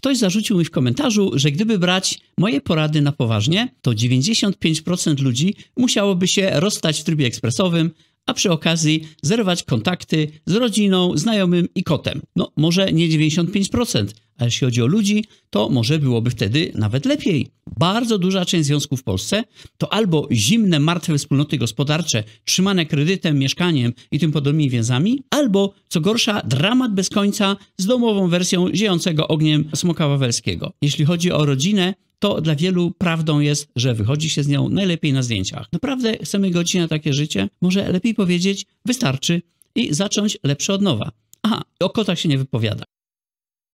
Ktoś zarzucił mi w komentarzu, że gdyby brać moje porady na poważnie, to 95% ludzi musiałoby się rozstać w trybie ekspresowym, a przy okazji zerwać kontakty z rodziną, znajomym i kotem. No, może nie 95%, a jeśli chodzi o ludzi, to może byłoby wtedy nawet lepiej. Bardzo duża część związków w Polsce to albo zimne, martwe wspólnoty gospodarcze, trzymane kredytem, mieszkaniem i tym podobnymi więzami, albo, co gorsza, dramat bez końca z domową wersją ziejącego ogniem smoka wawelskiego. Jeśli chodzi o rodzinę, to dla wielu prawdą jest, że wychodzi się z nią najlepiej na zdjęciach. Naprawdę chcemy godzić na takie życie? Może lepiej powiedzieć, wystarczy i zacząć lepsze od nowa. Aha, o kotach się nie wypowiada.